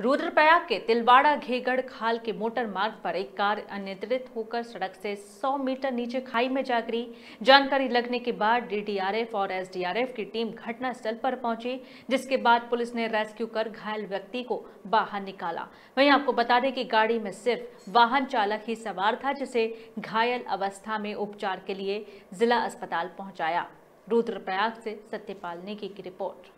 रुद्रप्रयाग के तिलवाड़ा घेगढ़ खाल के मोटर मार्ग पर एक कार अनियंत्रित होकर सड़क से 100 मीटर नीचे खाई में जा गिरी जानकारी लगने के बाद डीडीआरएफ और एसडीआरएफ की टीम घटनास्थल पर पहुंची जिसके बाद पुलिस ने रेस्क्यू कर घायल व्यक्ति को बाहर निकाला वहीं आपको बता दें कि गाड़ी में सिर्फ वाहन चालक ही सवार था जिसे घायल अवस्था में उपचार के लिए जिला अस्पताल पहुँचाया रुद्रप्रयाग से सत्यपाल नेगी की रिपोर्ट